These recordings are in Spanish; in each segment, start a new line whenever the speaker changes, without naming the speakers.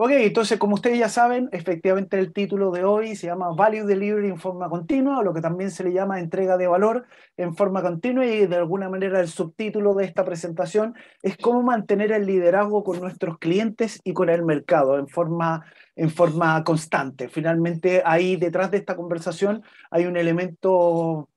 Ok, entonces como ustedes ya saben, efectivamente el título de hoy se llama Value Delivery en forma continua, lo que también se le llama entrega de valor en forma continua y de alguna manera el subtítulo de esta presentación es cómo mantener el liderazgo con nuestros clientes y con el mercado en forma, en forma constante. Finalmente ahí detrás de esta conversación hay un elemento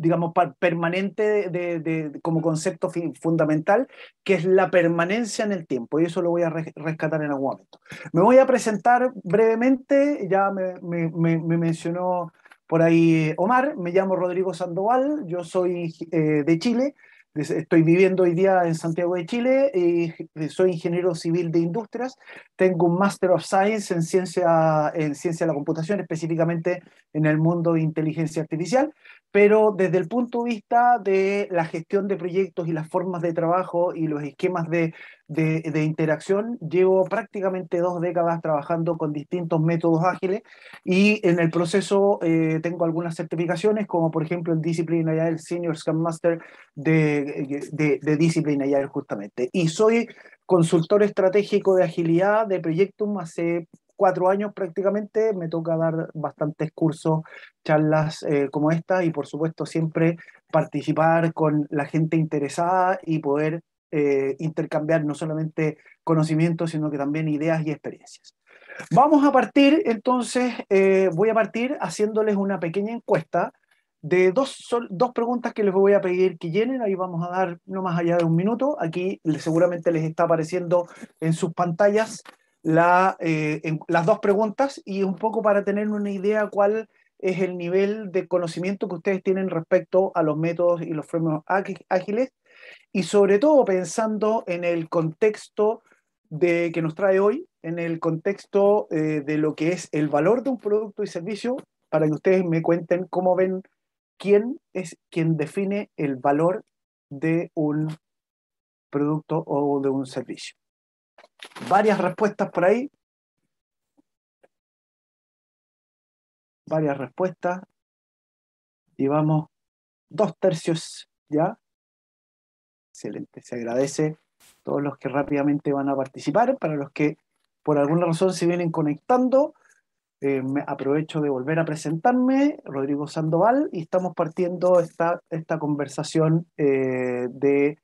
digamos, permanente como concepto fundamental, que es la permanencia en el tiempo, y eso lo voy a rescatar en algún momento. Me voy a presentar brevemente, ya me, mencionó por ahí eh, Omar, me llamo Rodrigo Sandoval, yo soy eh, de Chile, estoy viviendo hoy día en Santiago de Chile y soy ingeniero civil de industrias. Tengo un Master of Science en ciencia, en ciencia de la computación, específicamente en el mundo de inteligencia artificial. Pero desde el punto de vista de la gestión de proyectos y las formas de trabajo y los esquemas de de, interacción, llevo prácticamente dos décadas trabajando con distintos métodos ágiles y en el proceso eh, tengo algunas certificaciones, como por ejemplo el Discipline Agile Senior Scrum Master de, de, Discipline Agile justamente. Y soy consultor estratégico de agilidad de Proyectum hace cuatro años prácticamente me toca dar bastantes cursos, charlas eh, como esta y por supuesto siempre participar con la gente interesada y poder eh, intercambiar no solamente conocimientos, sino que también ideas y experiencias. Vamos a partir, entonces, eh, voy a partir haciéndoles una pequeña encuesta de dos, dos preguntas que les voy a pedir que llenen, ahí vamos a dar no más allá de un minuto, aquí seguramente les está apareciendo en sus pantallas la, eh, las dos preguntas y un poco para tener una idea cuál es el nivel de conocimiento que ustedes tienen respecto a los métodos y los frameworks ágiles y sobre todo pensando en el contexto de, que nos trae hoy, en el contexto eh, de lo que es el valor de un producto y servicio, para que ustedes me cuenten cómo ven quién es quien define el valor de un producto o de un servicio. Varias respuestas por ahí. Varias respuestas. Y vamos dos tercios ya. Excelente, se agradece a todos los que rápidamente van a participar, para los que por alguna razón se vienen conectando. Eh, me aprovecho de volver a presentarme, Rodrigo Sandoval, y estamos partiendo esta, esta conversación eh, de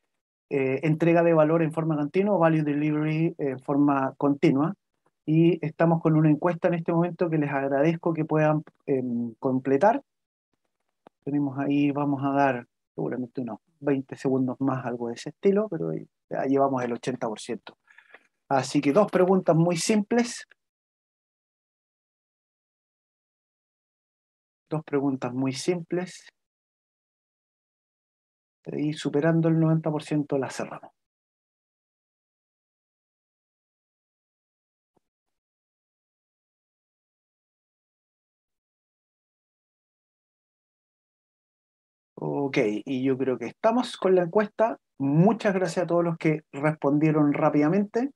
eh, entrega de valor en forma continua, value delivery en forma continua. Y estamos con una encuesta en este momento que les agradezco que puedan em, completar. Tenemos ahí, vamos a dar seguramente unos 20 segundos más, algo de ese estilo, pero ya llevamos el 80%. Así que dos preguntas muy simples. Dos preguntas muy simples. Y superando el 90% la cerramos. Ok, y yo creo que estamos con la encuesta. Muchas gracias a todos los que respondieron rápidamente.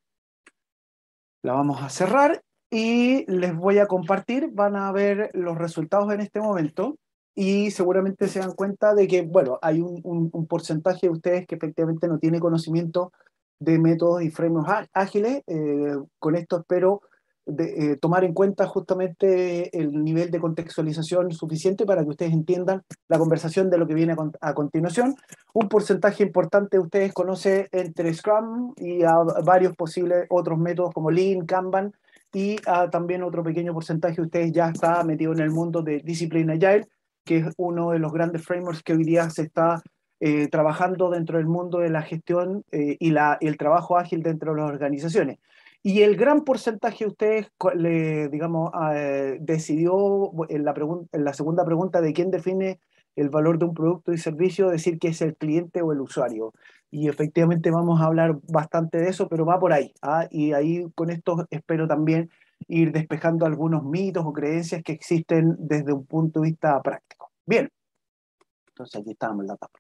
La vamos a cerrar y les voy a compartir. Van a ver los resultados en este momento y seguramente se dan cuenta de que, bueno, hay un, porcentaje de ustedes que efectivamente no tiene conocimiento de métodos y frameworks ágiles. Eh, con esto espero eh, tomar en cuenta justamente el nivel de contextualización suficiente para que ustedes entiendan la conversación de lo que viene a, continuación. Un porcentaje importante de ustedes conoce entre Scrum y varios posibles otros métodos como Lean, Kanban y también otro pequeño porcentaje de ustedes ya está metido en el mundo de Discipline Agile, que es uno de los grandes frameworks que hoy día se está eh, trabajando dentro del mundo de la gestión eh, y el trabajo ágil dentro de las organizaciones. Y el gran porcentaje de ustedes, digamos, ah, eh, decidió en la, segunda pregunta de quién define el valor de un producto y servicio, decir que es el cliente o el usuario. Y efectivamente vamos a hablar bastante de eso, pero va por ahí. ¿ah? Y ahí con esto espero también ir despejando algunos mitos o creencias que existen desde un punto de vista práctico. Bien, entonces aquí estamos en la tapa.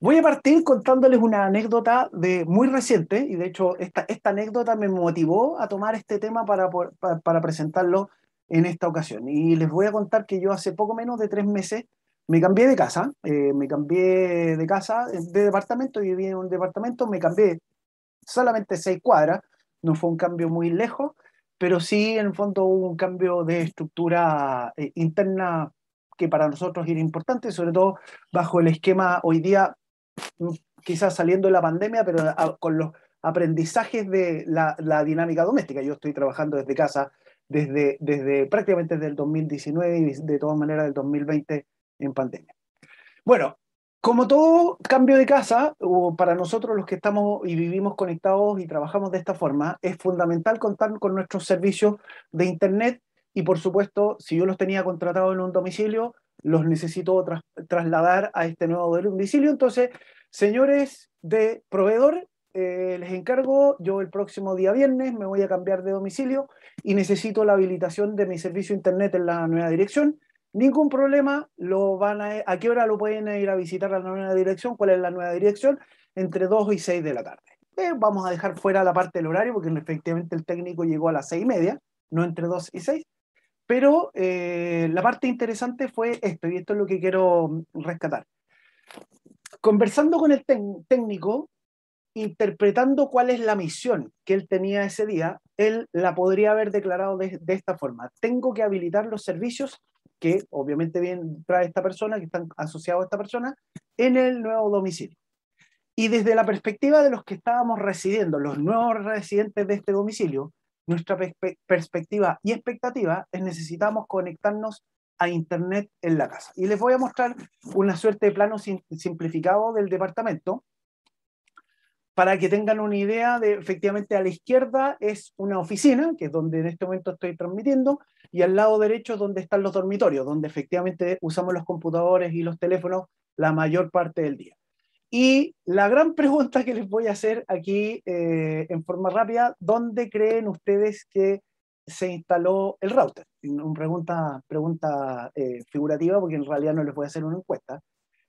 Voy a partir contándoles una anécdota de muy reciente, y de hecho esta, esta anécdota me motivó a tomar este tema para, para, presentarlo en esta ocasión. Y les voy a contar que yo hace poco menos de tres meses me cambié de casa, eh, me cambié de casa, eh, de departamento, viví en un departamento, me cambié solamente seis cuadras, no fue un cambio muy lejos, pero sí en el fondo hubo un cambio de estructura eh, interna que para nosotros era importante, sobre todo bajo el esquema hoy día quizás saliendo de la pandemia, pero con los aprendizajes de la, dinámica doméstica. Yo estoy trabajando desde casa desde, desde prácticamente desde el 2019 y de todas maneras del 2020 en pandemia. Bueno, como todo cambio de casa, para nosotros los que estamos y vivimos conectados y trabajamos de esta forma, es fundamental contar con nuestros servicios de Internet y por supuesto, si yo los tenía contratados en un domicilio, los necesito trasladar a este nuevo domicilio. Entonces, señores de proveedor, eh, les encargo, yo el próximo día viernes me voy a cambiar de domicilio y necesito la habilitación de mi servicio internet en la nueva dirección. Ningún problema, lo van a, a qué hora lo pueden ir a visitar a la nueva dirección, cuál es la nueva dirección, entre 2 y 6 de la tarde. Eh, vamos a dejar fuera la parte del horario porque efectivamente el técnico llegó a las 6 y media, no entre 2 y 6, pero eh, la parte interesante fue esto, y esto es lo que quiero rescatar. Conversando con el técnico, interpretando cuál es la misión que él tenía ese día, él la podría haber declarado de, esta forma. Tengo que habilitar los servicios que obviamente bien trae esta persona, que están asociados a esta persona, en el nuevo domicilio. Y desde la perspectiva de los que estábamos residiendo, los nuevos residentes de este domicilio, nuestra perspectiva y expectativa es necesitamos conectarnos a Internet en la casa. Y les voy a mostrar una suerte de plano simplificado del departamento para que tengan una idea de, efectivamente, a la izquierda es una oficina, que es donde en este momento estoy transmitiendo, y al lado derecho es donde están los dormitorios, donde efectivamente usamos los computadores y los teléfonos la mayor parte del día. Y la gran pregunta que les voy a hacer aquí eh, en forma rápida, ¿dónde creen ustedes que se instaló el router? Una pregunta, pregunta eh, figurativa porque en realidad no les voy a hacer una encuesta,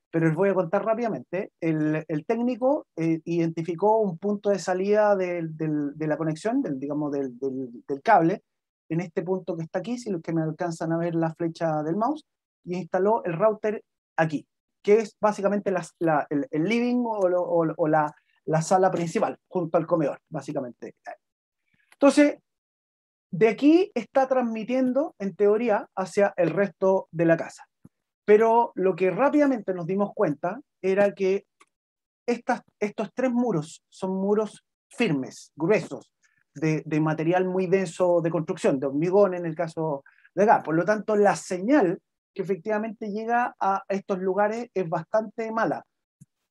pero les voy a contar rápidamente. El, técnico eh, identificó un punto de salida de la conexión, del, digamos, del, del cable, en este punto que está aquí, si los que me alcanzan a ver la flecha del mouse, y instaló el router aquí que es básicamente el, living o, la, sala principal, junto al comedor, básicamente. Entonces, de aquí está transmitiendo, en teoría, hacia el resto de la casa. Pero lo que rápidamente nos dimos cuenta era que estas, estos tres muros son muros firmes, gruesos, de, de material muy denso de construcción, de hormigón en el caso de acá. Por lo tanto, la señal efectivamente llega a estos lugares es bastante mala.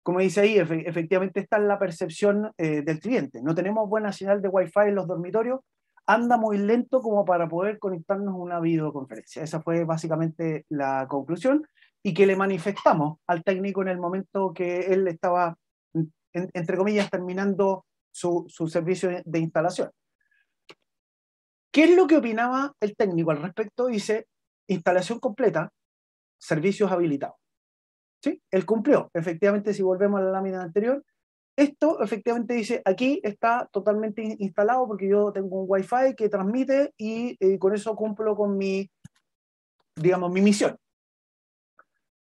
Como dice ahí, efectivamente está en la percepción eh, del cliente. No tenemos buena señal de Wi-Fi en los dormitorios, anda muy lento como para poder conectarnos a una videoconferencia. Esa fue básicamente la conclusión y que le manifestamos al técnico en el momento que él estaba, entre comillas, terminando su, su servicio de instalación. ¿Qué es lo que opinaba el técnico al respecto? Dice, instalación completa, servicios habilitados. ¿Sí? Él cumplió. Efectivamente, si volvemos a la lámina anterior, esto efectivamente dice, aquí está totalmente instalado porque yo tengo un Wi-Fi que transmite y eh, con eso cumplo con mi, digamos, mi misión.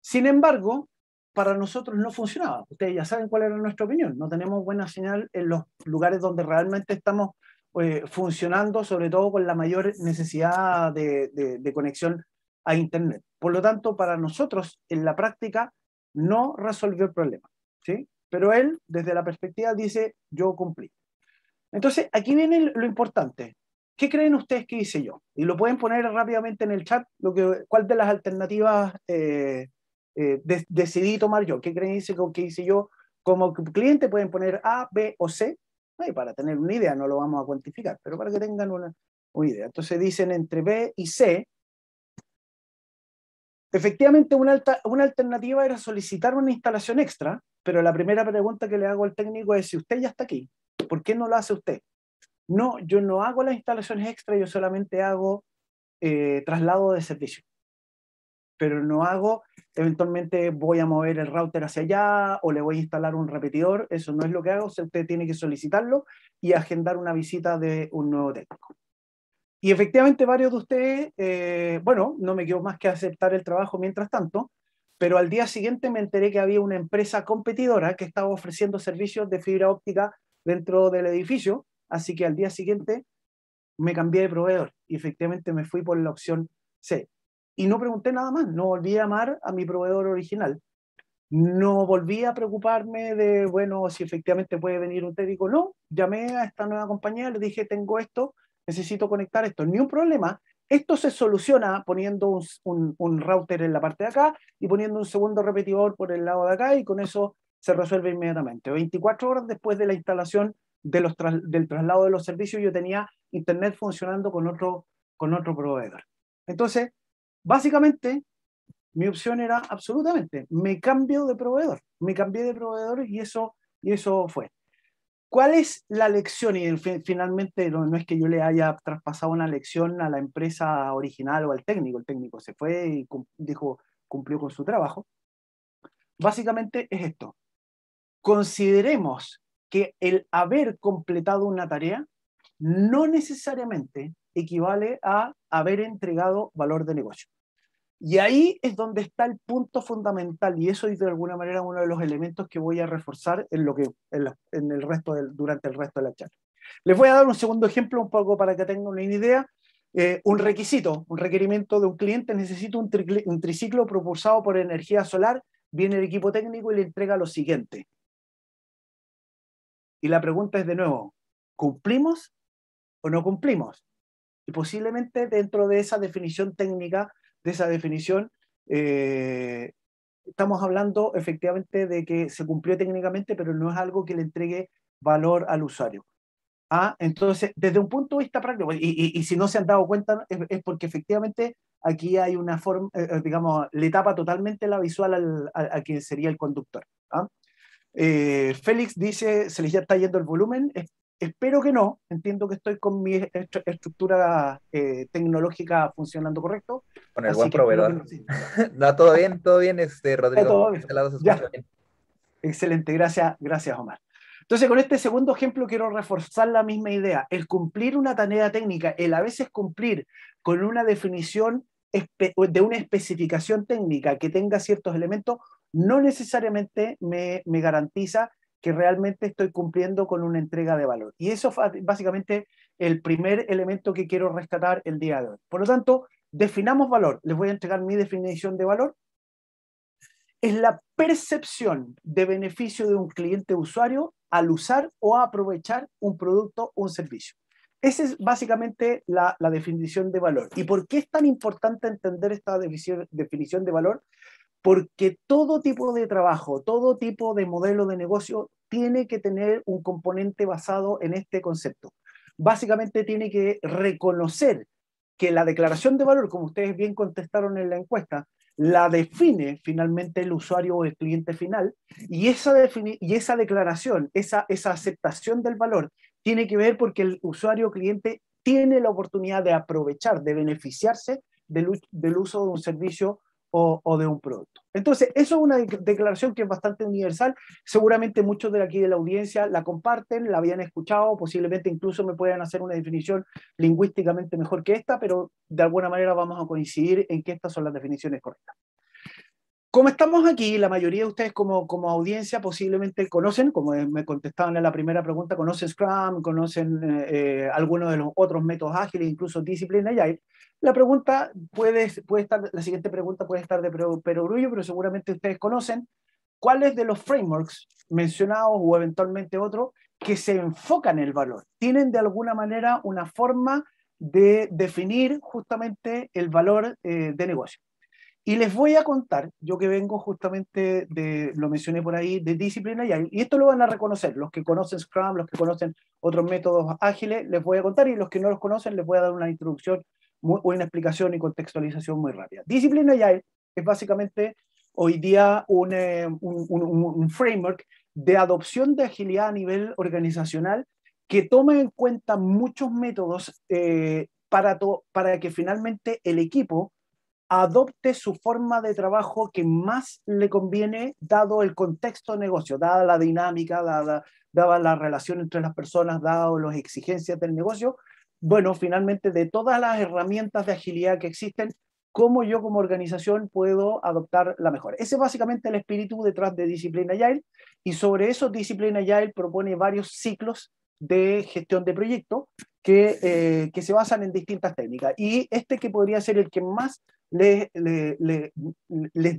Sin embargo, para nosotros no funcionaba. Ustedes ya saben cuál era nuestra opinión. No tenemos buena señal en los lugares donde realmente estamos eh, funcionando, sobre todo con la mayor necesidad de conexión a Internet. Por lo tanto, para nosotros, en la práctica, no resolvió el problema. ¿sí? Pero él, desde la perspectiva, dice, yo cumplí. Entonces, aquí viene lo importante. ¿Qué creen ustedes que hice yo? Y lo pueden poner rápidamente en el chat, lo que, cuál de las alternativas eh, eh, decidí tomar yo. ¿Qué creen que hice yo? Como cliente pueden poner A, B o C, para tener una idea, no lo vamos a cuantificar, pero para que tengan una idea. Entonces dicen entre B y C, Efectivamente, una, alternativa era solicitar una instalación extra, pero la primera pregunta que le hago al técnico es, si usted ya está aquí, ¿por qué no lo hace usted? No, yo no hago las instalaciones extra, yo solamente hago eh, traslado de servicio. Pero no hago, eventualmente voy a mover el router hacia allá o le voy a instalar un repetidor, eso no es lo que hago, usted tiene que solicitarlo y agendar una visita de un nuevo técnico. Y efectivamente varios de ustedes, eh, bueno, no me quedó más que aceptar el trabajo mientras tanto, pero al día siguiente me enteré que había una empresa competidora que estaba ofreciendo servicios de fibra óptica dentro del edificio, así que al día siguiente me cambié de proveedor y efectivamente me fui por la opción C. Y no pregunté nada más, no volví a llamar a mi proveedor original, no volví a preocuparme de, bueno, si efectivamente puede venir un técnico, no, llamé a esta nueva compañía, le dije, tengo esto, necesito conectar esto, ni un problema. Esto se soluciona poniendo un, router en la parte de acá y poniendo un segundo repetidor por el lado de acá y con eso se resuelve inmediatamente. 24 horas después de la instalación del traslado de los servicios yo tenía internet funcionando con otro, con otro proveedor. Entonces, básicamente, mi opción era absolutamente, me cambio de proveedor, me cambié de proveedor y eso, y eso fue. ¿Cuál es la lección? Y finalmente no, es que yo le haya traspasado una lección a la empresa original o al técnico. El técnico se fue y dijo, cumplió con su trabajo. Básicamente es esto. Consideremos que el haber completado una tarea no necesariamente equivale a haber entregado valor de negocio. Y ahí es donde está el punto fundamental, y eso es de alguna manera uno de los elementos que voy a reforzar en, lo que, en, el resto del, durante el resto de la charla. Les voy a dar un segundo ejemplo, un poco para que tengan una idea. Eh, un requisito, un requerimiento de un cliente, necesito un, triciclo propulsado por energía solar, viene el equipo técnico y le entrega lo siguiente. Y la pregunta es de nuevo, ¿cumplimos o no cumplimos? Y posiblemente dentro de esa definición técnica de esa definición, eh, estamos hablando efectivamente de que se cumplió técnicamente, pero no es algo que le entregue valor al usuario. Ah, entonces, desde un punto de vista práctico, y, si no se han dado cuenta, es, porque efectivamente aquí hay una forma, eh, eh, digamos, le tapa totalmente la visual a, quien sería el conductor. ¿ah? Félix dice, se les ya está yendo el volumen, es Espero que no, entiendo que estoy con mi estructura eh, tecnológica funcionando correcto. Con el buen proveedor.
No, todo bien, todo bien, este, Rodrigo.
Este Excelente, gracias, gracias Omar. Entonces, con este segundo ejemplo quiero reforzar la misma idea. El cumplir una tarea técnica, el a veces cumplir con una definición de una especificación técnica que tenga ciertos elementos, no necesariamente me, me garantiza que realmente estoy cumpliendo con una entrega de valor. Y eso es básicamente el primer elemento que quiero rescatar el día de hoy. Por lo tanto, definamos valor. Les voy a entregar mi definición de valor. Es la percepción de beneficio de un cliente usuario al usar o aprovechar un producto o un servicio. Esa es básicamente la, la, definición de valor. ¿Y por qué es tan importante entender esta definición de valor? porque todo tipo de trabajo, todo tipo de modelo de negocio tiene que tener un componente basado en este concepto. Básicamente tiene que reconocer que la declaración de valor, como ustedes bien contestaron en la encuesta, la define finalmente el usuario o el cliente final y esa, y esa declaración, esa, aceptación del valor tiene que ver porque el usuario o cliente tiene la oportunidad de aprovechar, de beneficiarse del uso de un servicio o, de un producto. Entonces, eso es una declaración que es bastante universal. Seguramente muchos de aquí de la audiencia la comparten, la habían escuchado, posiblemente incluso me puedan hacer una definición lingüísticamente mejor que esta, pero de alguna manera vamos a coincidir en que estas son las definiciones correctas. Como estamos aquí, la mayoría de ustedes como, como audiencia posiblemente conocen, como me contestaban en la primera pregunta, conocen Scrum, conocen eh, eh, algunos de los otros métodos ágiles, incluso Discipline Agile. La pregunta puede, puede estar, la siguiente pregunta puede estar de perogrullo, pero seguramente ustedes conocen cuáles de los frameworks mencionados o eventualmente otros que se enfocan en el valor. Tienen de alguna manera una forma de definir justamente el valor eh, de negocio. Y les voy a contar, yo que vengo justamente de, lo mencioné por ahí, de disciplina y, y esto lo van a reconocer, los que conocen Scrum, los que conocen otros métodos ágiles, les voy a contar y los que no los conocen les voy a dar una introducción, o una explicación y contextualización muy rápida. Disciplina Agile es básicamente hoy día eh, un, un, framework de adopción de agilidad a nivel organizacional que toma en cuenta muchos métodos eh, para, para que finalmente el equipo adopte su forma de trabajo que más le conviene dado el contexto de negocio, dada la dinámica, dada, la relación entre las personas, dado las exigencias del negocio. Bueno, finalmente, de todas las herramientas de agilidad que existen, cómo yo como organización puedo adoptar la mejor. Ese es básicamente el espíritu detrás de Disciplina Agile y sobre eso Disciplina Agile propone varios ciclos de gestión de proyecto que, eh, que se basan en distintas técnicas. Y este que podría ser el que más le,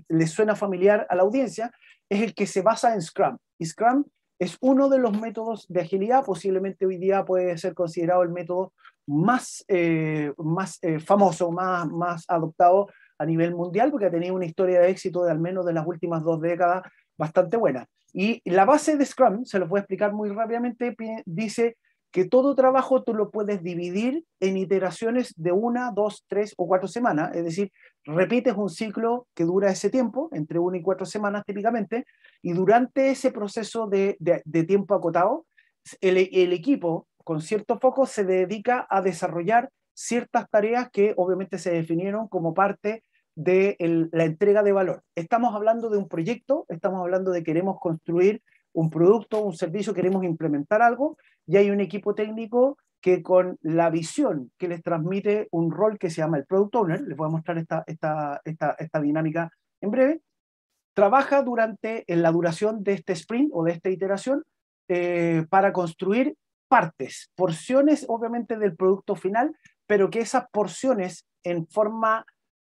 le, suena familiar a la audiencia, es el que se basa en Scrum. Y Scrum es uno de los métodos de agilidad, posiblemente hoy día puede ser considerado el método más, eh, más eh, famoso, más, más adoptado a nivel mundial, porque ha tenido una historia de éxito de al menos de las últimas dos décadas bastante buena. Y la base de Scrum, se lo voy a explicar muy rápidamente, dice que todo trabajo tú lo puedes dividir en iteraciones de una, dos, tres o cuatro semanas, es decir, repites un ciclo que dura ese tiempo, entre una y cuatro semanas típicamente, y durante ese proceso de, tiempo acotado, el, equipo con cierto foco se dedica a desarrollar ciertas tareas que obviamente se definieron como parte de la entrega de valor. Estamos hablando de un proyecto, estamos hablando de queremos construir un producto, un servicio, queremos implementar algo y hay un equipo técnico que con la visión que les transmite un rol que se llama el product owner, les voy a mostrar esta, esta, esta, dinámica en breve, trabaja durante en la duración de este sprint o de esta iteración eh, para construir partes, porciones obviamente del producto final, pero que esas porciones en forma,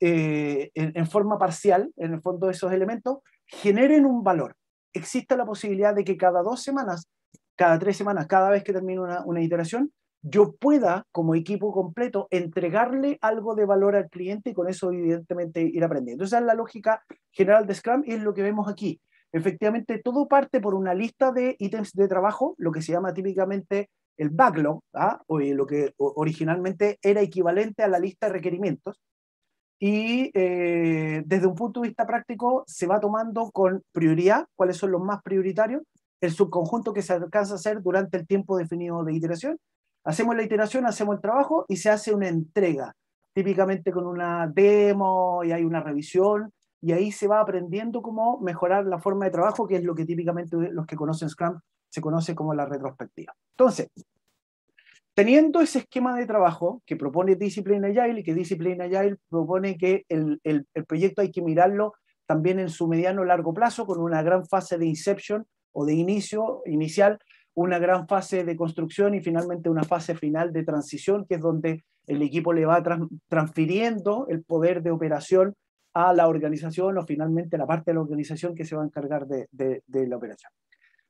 eh, en, en forma parcial, en el fondo de esos elementos, generen un valor exista la posibilidad de que cada dos semanas, cada tres semanas, cada vez que termine una, iteración, yo pueda, como equipo completo, entregarle algo de valor al cliente y con eso, evidentemente, ir aprendiendo. Esa es la lógica general de Scrum y es lo que vemos aquí. Efectivamente, todo parte por una lista de ítems de trabajo, lo que se llama típicamente el backlog, ¿ah? o eh, lo que originalmente era equivalente a la lista de requerimientos, y eh, desde un punto de vista práctico se va tomando con prioridad cuáles son los más prioritarios, el subconjunto que se alcanza a hacer durante el tiempo definido de iteración. Hacemos la iteración, hacemos el trabajo y se hace una entrega, típicamente con una demo y hay una revisión y ahí se va aprendiendo cómo mejorar la forma de trabajo, que es lo que típicamente los que conocen Scrum se conoce como la retrospectiva. Entonces, Teniendo ese esquema de trabajo que propone Discipline Agile y que Discipline Agile propone que el, proyecto hay que mirarlo también en su mediano o largo plazo con una gran fase de inception o de inicio inicial, una gran fase de construcción y finalmente una fase final de transición, que es donde el equipo le va transfiriendo el poder de operación a la organización o finalmente a la parte de la organización que se va a encargar de la operación.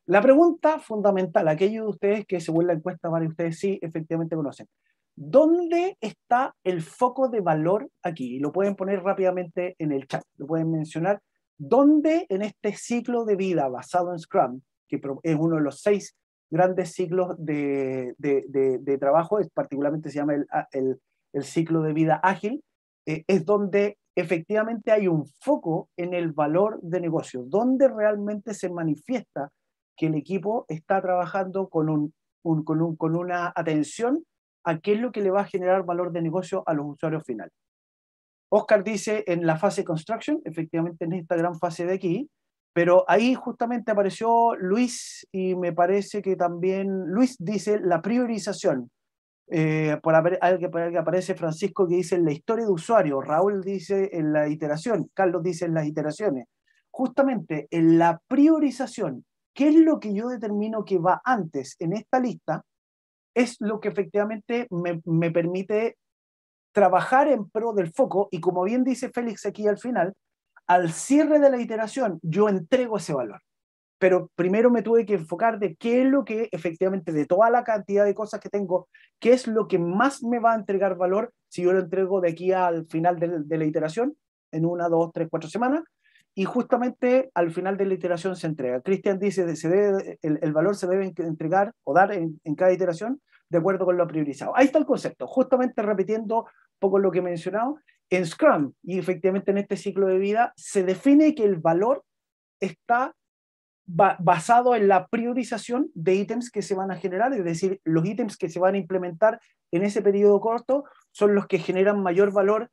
La pregunta fundamental, aquello de ustedes que según la encuesta varios de ustedes sí efectivamente conocen. ¿Dónde está el foco de valor aquí? Y lo pueden poner rápidamente en el chat, lo pueden mencionar. ¿Dónde en este ciclo de vida basado en Scrum, que es uno de los seis grandes ciclos de, trabajo, es, particularmente se llama el, ciclo de vida ágil, eh, es donde efectivamente hay un foco en el valor de negocio, ¿Dónde realmente se manifiesta que el equipo está trabajando con, un, con, una atención a qué es lo que le va a generar valor de negocio a los usuarios finales. Oscar dice en la fase construction, efectivamente en esta gran fase de aquí, pero ahí justamente apareció Luis y me parece que también Luis dice la priorización. Eh, por, haber que aparece Francisco que dice en la historia de usuario, Raúl dice en la iteración, Carlos dice en las iteraciones. Justamente en la priorización ¿Qué es lo que yo determino que va antes en esta lista? Es lo que efectivamente me, me permite trabajar en pro del foco y como bien dice Félix aquí al final, al cierre de la iteración yo entrego ese valor. Pero primero me tuve que enfocar de qué es lo que efectivamente de toda la cantidad de cosas que tengo, qué es lo que más me va a entregar valor si yo lo entrego de aquí al final de la iteración en una, dos, tres, cuatro semanas y justamente al final de la iteración se entrega. Cristian dice, se debe, el, valor se debe entregar o dar en, cada iteración de acuerdo con lo priorizado. Ahí está el concepto, justamente repitiendo un poco lo que he mencionado, en Scrum y efectivamente en este ciclo de vida se define que el valor está basado en la priorización de ítems que se van a generar, es decir, los ítems que se van a implementar en ese periodo corto son los que generan mayor valor,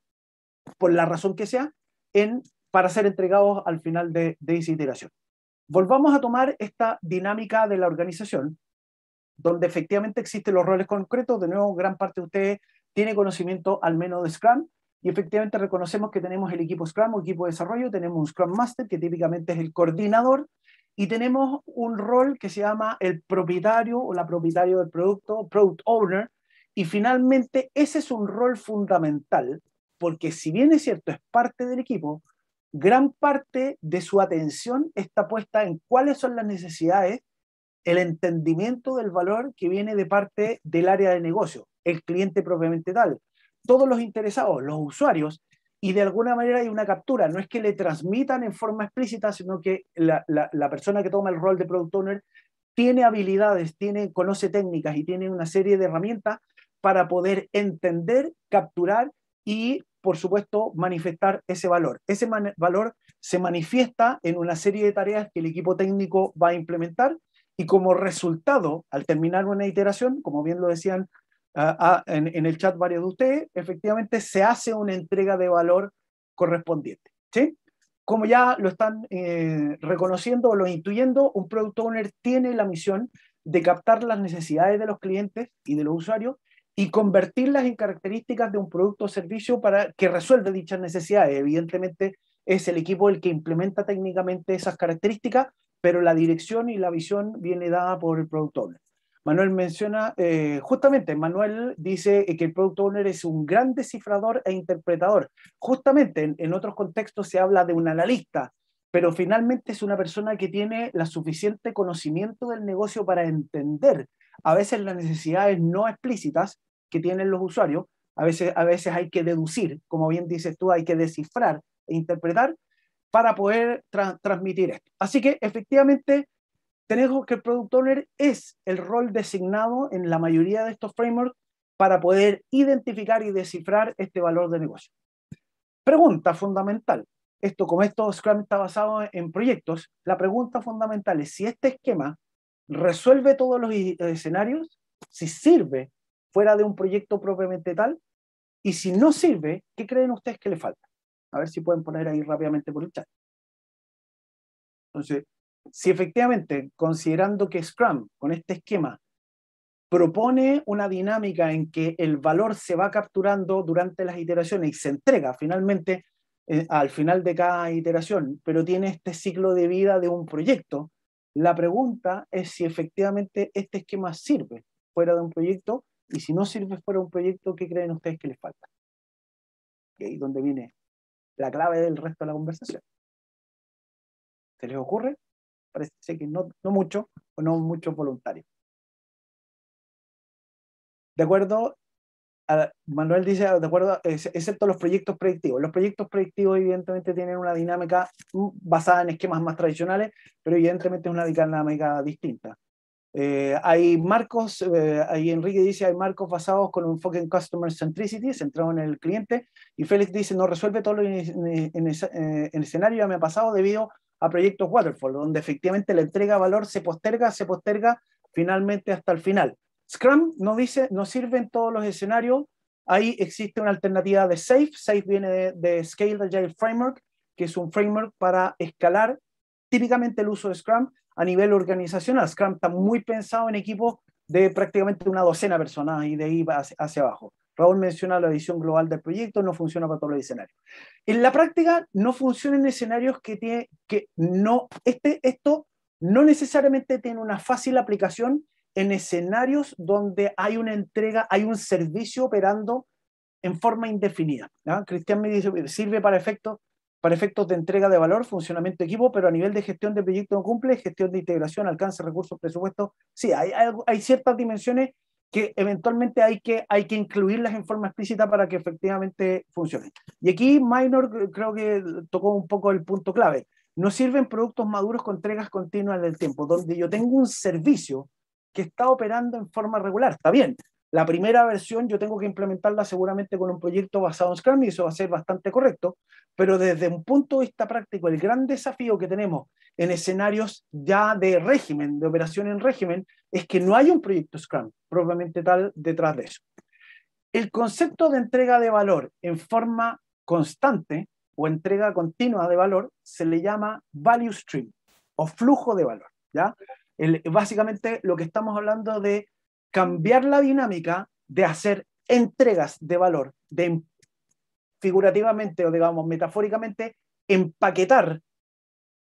por la razón que sea, en para ser entregados al final de, esa iteración. Volvamos a tomar esta dinámica de la organización, donde efectivamente existen los roles concretos. De nuevo, gran parte de ustedes tiene conocimiento al menos de Scrum, y efectivamente reconocemos que tenemos el equipo Scrum o equipo de desarrollo, tenemos un Scrum Master, que típicamente es el coordinador, y tenemos un rol que se llama el propietario o la propietaria del producto, Product Owner, y finalmente ese es un rol fundamental, porque si bien es cierto, es parte del equipo, gran parte de su atención está puesta en cuáles son las necesidades, el entendimiento del valor que viene de parte del área de negocio, el cliente propiamente tal, todos los interesados, los usuarios, y de alguna manera hay una captura. No es que le transmitan en forma explícita, sino que la, persona que toma el rol de product owner tiene habilidades, tiene, conoce técnicas y tiene una serie de herramientas para poder entender, capturar y por supuesto, manifestar ese valor. Ese valor se manifiesta en una serie de tareas que el equipo técnico va a implementar y como resultado, al terminar una iteración, como bien lo decían ah, ah, en, el chat varios de ustedes, efectivamente se hace una entrega de valor correspondiente. ¿sí? Como ya lo están eh, reconociendo o lo intuyendo, un product owner tiene la misión de captar las necesidades de los clientes y de los usuarios y convertirlas en características de un producto o servicio para que resuelve dichas necesidades. Evidentemente es el equipo el que implementa técnicamente esas características, pero la dirección y la visión viene dada por el product owner. Manuel menciona, eh, justamente, Manuel dice que el product owner es un gran descifrador e interpretador. Justamente en, en otros contextos se habla de un analista, pero finalmente es una persona que tiene la suficiente conocimiento del negocio para entender a veces las necesidades no explícitas que tienen los usuarios, a veces, a veces hay que deducir, como bien dices tú, hay que descifrar e interpretar para poder transmitir esto. Así que efectivamente tenemos que el product owner es el rol designado en la mayoría de estos frameworks para poder identificar y descifrar este valor de negocio. Pregunta fundamental. Esto, como esto Scrum está basado en proyectos, la pregunta fundamental es si este esquema resuelve todos los escenarios, si sirve fuera de un proyecto propiamente tal, y si no sirve, ¿qué creen ustedes que le falta? A ver si pueden poner ahí rápidamente por el chat. Entonces, si efectivamente, considerando que Scrum, con este esquema, propone una dinámica en que el valor se va capturando durante las iteraciones y se entrega finalmente eh, al final de cada iteración, pero tiene este ciclo de vida de un proyecto, la pregunta es si efectivamente este esquema sirve fuera de un proyecto y si no sirve fuera de un proyecto, ¿qué creen ustedes que les falta? Y ahí es donde viene la clave del resto de la conversación. ¿Se les ocurre? Parece que no, no mucho o no muchos voluntarios. ¿De acuerdo? Manuel dice, de acuerdo, excepto los proyectos predictivos. Los proyectos predictivos evidentemente tienen una dinámica mm, basada en esquemas más tradicionales, pero evidentemente es una dinámica distinta. Eh, hay marcos, eh, ahí Enrique dice, hay marcos basados con un enfoque en customer centricity, centrado en el cliente, y Félix dice, no resuelve todo lo en, eh, en, escenario, ya me ha pasado debido a proyectos waterfall, donde efectivamente la entrega de valor se posterga, se posterga finalmente hasta el final. Scrum no, dice, no sirve en todos los escenarios. Ahí existe una alternativa de SAFe. SAFe viene de, Scale Agile Framework, que es un framework para escalar típicamente el uso de Scrum a nivel organizacional. Scrum está muy pensado en equipos de prácticamente una docena de personas y de ahí hacia, abajo. Raúl menciona la visión global del proyecto, no funciona para todos los escenarios. En la práctica, no funciona en escenarios que tiene, que no, este, esto no necesariamente tiene una fácil aplicación en escenarios donde hay una entrega, hay un servicio operando en forma indefinida. Cristian me dice, sirve para efectos, para efectos de entrega de valor, funcionamiento de equipo, pero a nivel de gestión de proyecto no cumple, gestión de integración, alcance, recursos, presupuesto Sí, hay, hay, ciertas dimensiones que eventualmente hay que, hay que incluirlas en forma explícita para que efectivamente funcionen. Y aquí Minor creo que tocó un poco el punto clave. No sirven productos maduros con entregas continuas del tiempo, donde yo tengo un servicio que está operando en forma regular. Está bien, la primera versión yo tengo que implementarla seguramente con un proyecto basado en Scrum y eso va a ser bastante correcto, pero desde un punto de vista práctico, el gran desafío que tenemos en escenarios ya de régimen, de operación en régimen, es que no hay un proyecto Scrum probablemente tal detrás de eso. El concepto de entrega de valor en forma constante o entrega continua de valor se le llama value stream o flujo de valor. ¿ya? básicamente lo que estamos hablando de cambiar la dinámica de hacer entregas de valor, de em, figurativamente o digamos metafóricamente, empaquetar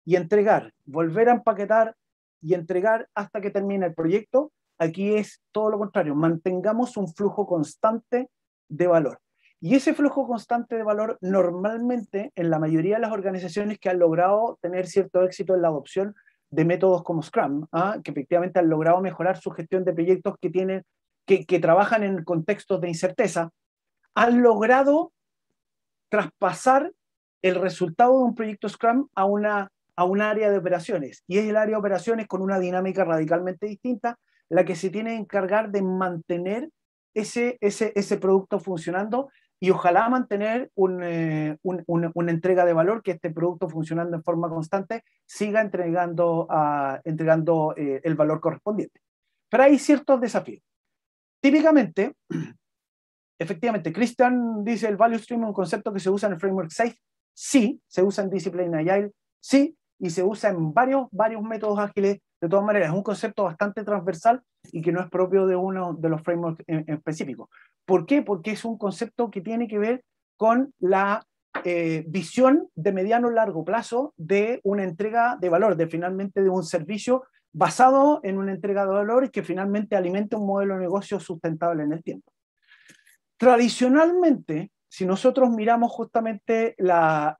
y entregar, volver a empaquetar y entregar hasta que termine el proyecto. Aquí es todo lo contrario, mantengamos un flujo constante de valor. Y ese flujo constante de valor normalmente en la mayoría de las organizaciones que han logrado tener cierto éxito en la adopción de métodos como Scrum, ¿ah? que efectivamente han logrado mejorar su gestión de proyectos que, tienen, que, trabajan en contextos de incerteza, han logrado traspasar el resultado de un proyecto Scrum a, una, a un área de operaciones. Y es el área de operaciones con una dinámica radicalmente distinta, la que se tiene que encargar de mantener ese, ese, ese producto funcionando y ojalá mantener eh, una entrega de valor, que este producto funcionando en forma constante siga entregando, ah, entregando eh, el valor correspondiente. Pero hay ciertos desafíos. Típicamente, efectivamente, Christian dice el value stream es un concepto que se usa en el framework SAFe. Sí, se usa en Discipline Agile, sí, y se usa en varios, varios métodos ágiles de todas maneras, es un concepto bastante transversal y que no es propio de uno de los frameworks específicos. ¿Por qué? Porque es un concepto que tiene que ver con la eh, visión de mediano largo plazo de una entrega de valor, de finalmente de un servicio basado en una entrega de valor y que finalmente alimente un modelo de negocio sustentable en el tiempo. Tradicionalmente, si nosotros miramos justamente la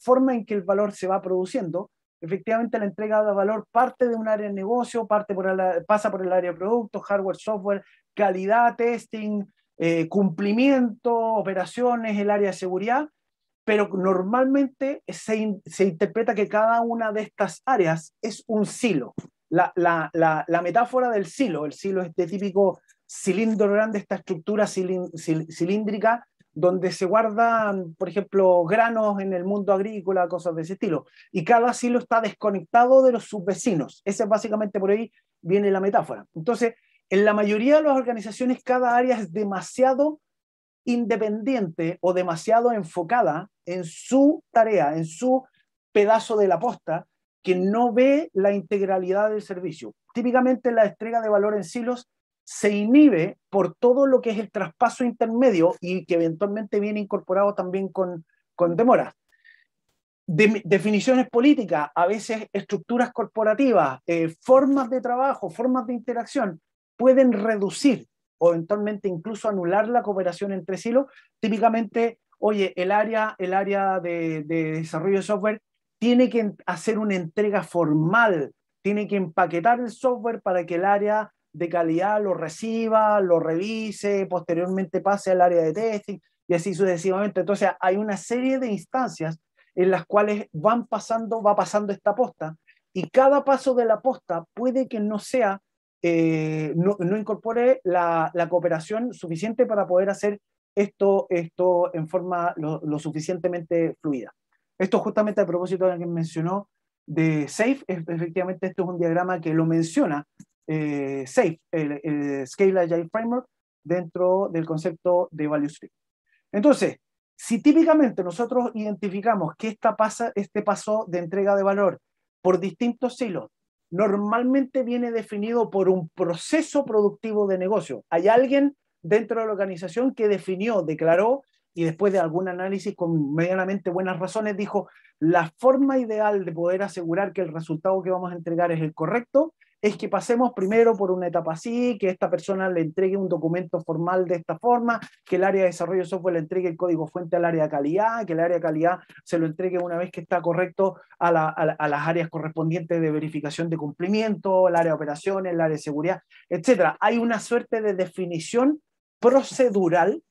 forma en que el valor se va produciendo, efectivamente la entrega de valor parte de un área de negocio, parte por pasa por el área de productos, hardware, software, calidad, testing, eh, cumplimiento, operaciones, el área de seguridad, pero normalmente se, interpreta que cada una de estas áreas es un silo. La, metáfora del silo, el silo es este típico cilindro grande, esta estructura cilíndrica donde se guardan, por ejemplo, granos en el mundo agrícola, cosas de ese estilo. Y cada silo está desconectado de los subvecinos. Ese es básicamente por ahí viene la metáfora. Entonces, en la mayoría de las organizaciones, cada área es demasiado independiente o demasiado enfocada en su tarea, en su pedazo de la posta, que no ve la integralidad del servicio. Típicamente la entrega de valor en silos se inhibe por todo lo que es el traspaso intermedio y que eventualmente viene incorporado también con, con demoras. definiciones políticas, a veces estructuras corporativas, eh, formas de trabajo, formas de interacción, pueden reducir o eventualmente incluso anular la cooperación entre silos. Típicamente, oye, el área, el área de desarrollo de software tiene que hacer una entrega formal, tiene que empaquetar el software para que el área de calidad lo reciba, lo revise, posteriormente pase al área de testing y así sucesivamente. Entonces hay una serie de instancias en las cuales van pasando, va pasando esta posta y cada paso de la posta puede que no sea, eh, no, incorpore la, cooperación suficiente para poder hacer esto, esto en forma lo, suficientemente fluida. Esto justamente a propósito de lo que mencionó de SAFE, efectivamente esto es un diagrama que lo menciona eh, SAFE, el, Scale Agile Framework, dentro del concepto de Value Stream. Entonces, si típicamente nosotros identificamos que esta pasa, este paso de entrega de valor por distintos silos, normalmente viene definido por un proceso productivo de negocio. Hay alguien dentro de la organización que definió, declaró y después de algún análisis con medianamente buenas razones dijo, la forma ideal de poder asegurar que el resultado que vamos a entregar es el correcto es que pasemos primero por una etapa así, que esta persona le entregue un documento formal de esta forma, que el área de desarrollo software le entregue el código fuente al área de calidad, que el área de calidad se lo entregue una vez que está correcto a, las áreas correspondientes de verificación de cumplimiento, el área de operaciones, el área de seguridad, etc. Hay una suerte de definición procedural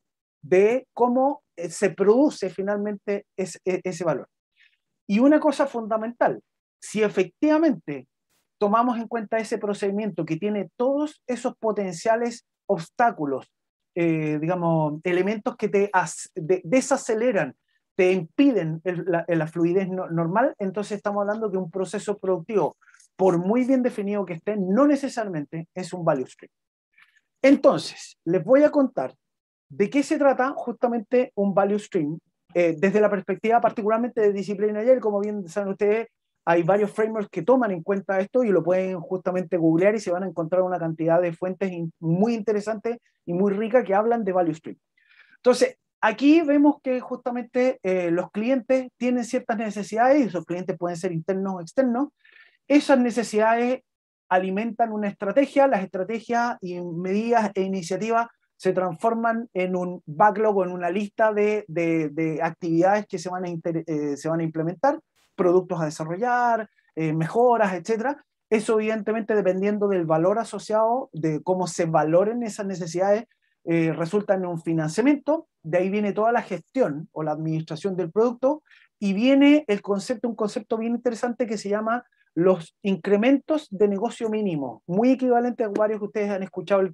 de cómo eh, se produce finalmente e, ese valor. Y una cosa fundamental, si efectivamente tomamos en cuenta ese procedimiento que tiene todos esos potenciales obstáculos, eh, digamos, elementos que te desaceleran, te impiden la, fluidez normal, entonces estamos hablando de un proceso productivo, por muy bien definido que esté, no necesariamente es un value stream. Entonces, les voy a contar de qué se trata justamente un value stream eh, desde la perspectiva particularmente de disciplina ayer, como bien saben ustedes, hay varios frameworks que toman en cuenta esto y lo pueden justamente googlear y se van a encontrar una cantidad de fuentes muy interesantes y muy ricas que hablan de value stream. Entonces, aquí vemos que justamente eh, los clientes tienen ciertas necesidades, y esos clientes pueden ser internos o externos. Esas necesidades alimentan una estrategia, las estrategias y medidas e iniciativas se transforman en un backlog o en una lista de, de, actividades que se van, a eh, se van a implementar productos a desarrollar, eh, mejoras, etcétera. Eso evidentemente dependiendo del valor asociado, de cómo se valoren esas necesidades, eh, resulta en un financiamiento. De ahí viene toda la gestión o la administración del producto y viene el concepto, un concepto bien interesante que se llama los incrementos de negocio mínimo, muy equivalente a varios que ustedes han escuchado el,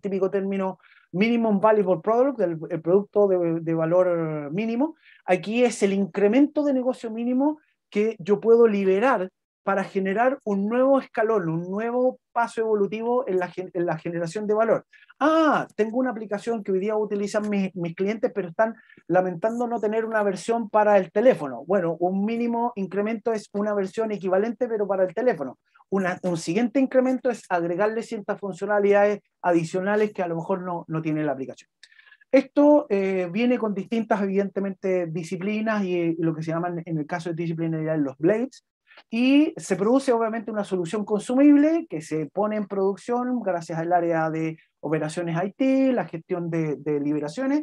típico término minimum valuable product, el, producto de, de, valor mínimo. Aquí es el incremento de negocio mínimo que yo puedo liberar para generar un nuevo escalón, un nuevo paso evolutivo en la, generación de valor. Ah, tengo una aplicación que hoy día utilizan mis, clientes, pero están lamentando no tener una versión para el teléfono. Bueno, un mínimo incremento es una versión equivalente, pero para el teléfono. un siguiente incremento es agregarle ciertas funcionalidades adicionales que a lo mejor no, no tiene la aplicación. Esto eh, viene con distintas, evidentemente, disciplinas y, lo que se llaman, en el caso de disciplinaridad, los blades, y se produce obviamente una solución consumible que se pone en producción gracias al área de operaciones IT, la gestión de, liberaciones.